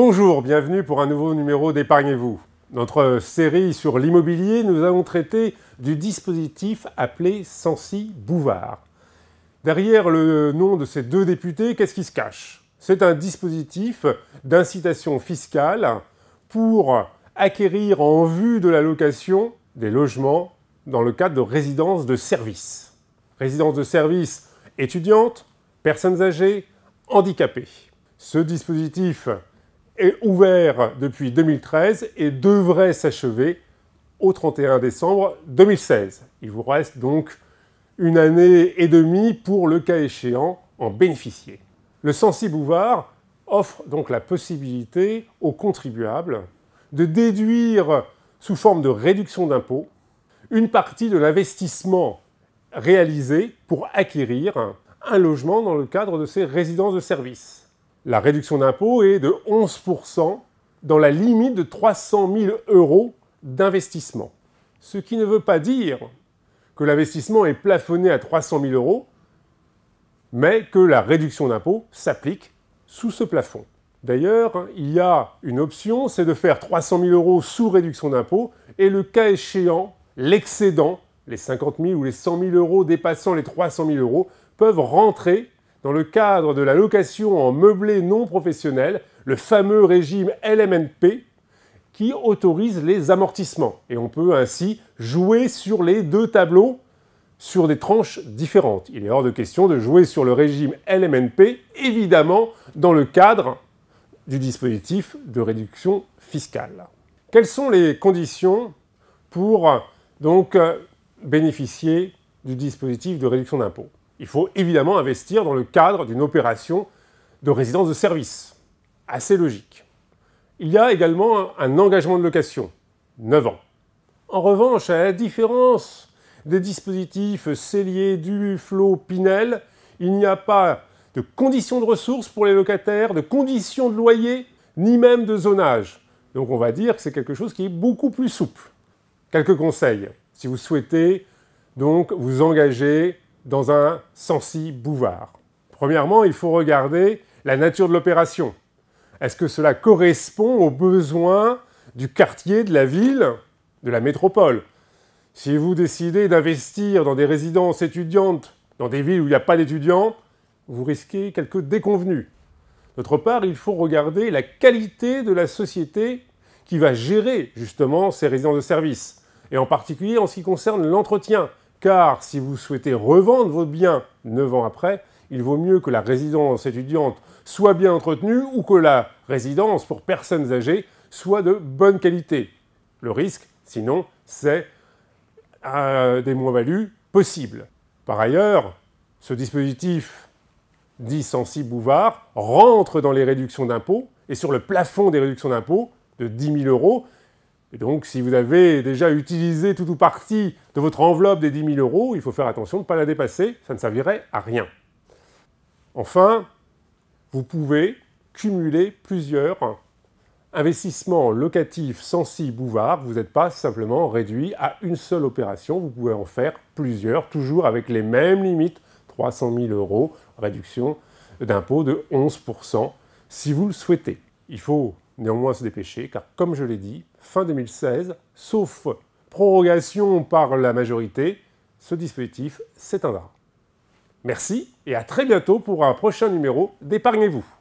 Bonjour, bienvenue pour un nouveau numéro d'Épargnez-vous. Notre série sur l'immobilier, nous avons traité du dispositif appelé sensi Bouvard. Derrière le nom de ces deux députés, qu'est-ce qui se cache C'est un dispositif d'incitation fiscale pour acquérir en vue de la location des logements dans le cadre de résidences de service. Résidences de service étudiantes, personnes âgées, handicapées. Ce dispositif est ouvert depuis 2013 et devrait s'achever au 31 décembre 2016. Il vous reste donc une année et demie pour le cas échéant en bénéficier. Le Sensi Bouvard offre donc la possibilité aux contribuables de déduire sous forme de réduction d'impôt une partie de l'investissement réalisé pour acquérir un logement dans le cadre de ces résidences de service. La réduction d'impôt est de 11% dans la limite de 300 000 euros d'investissement. Ce qui ne veut pas dire que l'investissement est plafonné à 300 000 euros, mais que la réduction d'impôt s'applique sous ce plafond. D'ailleurs, il y a une option, c'est de faire 300 000 euros sous réduction d'impôt, et le cas échéant, l'excédent, les 50 000 ou les 100 000 euros dépassant les 300 000 euros, peuvent rentrer dans le cadre de la location en meublé non professionnel, le fameux régime LMNP, qui autorise les amortissements. Et on peut ainsi jouer sur les deux tableaux sur des tranches différentes. Il est hors de question de jouer sur le régime LMNP, évidemment, dans le cadre du dispositif de réduction fiscale. Quelles sont les conditions pour donc euh, bénéficier du dispositif de réduction d'impôt il faut évidemment investir dans le cadre d'une opération de résidence de service. Assez logique. Il y a également un engagement de location, 9 ans. En revanche, à la différence des dispositifs Cellier, du Flot, Pinel, il n'y a pas de conditions de ressources pour les locataires, de conditions de loyer, ni même de zonage. Donc on va dire que c'est quelque chose qui est beaucoup plus souple. Quelques conseils. Si vous souhaitez donc vous engager dans un sensi bouvard Premièrement, il faut regarder la nature de l'opération. Est-ce que cela correspond aux besoins du quartier, de la ville, de la métropole Si vous décidez d'investir dans des résidences étudiantes, dans des villes où il n'y a pas d'étudiants, vous risquez quelques déconvenus. D'autre part, il faut regarder la qualité de la société qui va gérer justement ces résidences de service, et en particulier en ce qui concerne l'entretien, car si vous souhaitez revendre votre bien 9 ans après, il vaut mieux que la résidence étudiante soit bien entretenue ou que la résidence pour personnes âgées soit de bonne qualité. Le risque, sinon, c'est des moins-values possibles. Par ailleurs, ce dispositif dit Sensi Bouvard rentre dans les réductions d'impôts et sur le plafond des réductions d'impôts de 10 000 euros, et donc, si vous avez déjà utilisé tout ou partie de votre enveloppe des 10 000 euros, il faut faire attention de ne pas la dépasser, ça ne servirait à rien. Enfin, vous pouvez cumuler plusieurs investissements locatifs sensibles si Vous n'êtes pas simplement réduit à une seule opération, vous pouvez en faire plusieurs, toujours avec les mêmes limites, 300 000 euros, réduction d'impôt de 11% si vous le souhaitez. Il faut néanmoins se dépêcher, car comme je l'ai dit, fin 2016, sauf prorogation par la majorité, ce dispositif s'éteindra. Merci et à très bientôt pour un prochain numéro d'Épargnez-vous.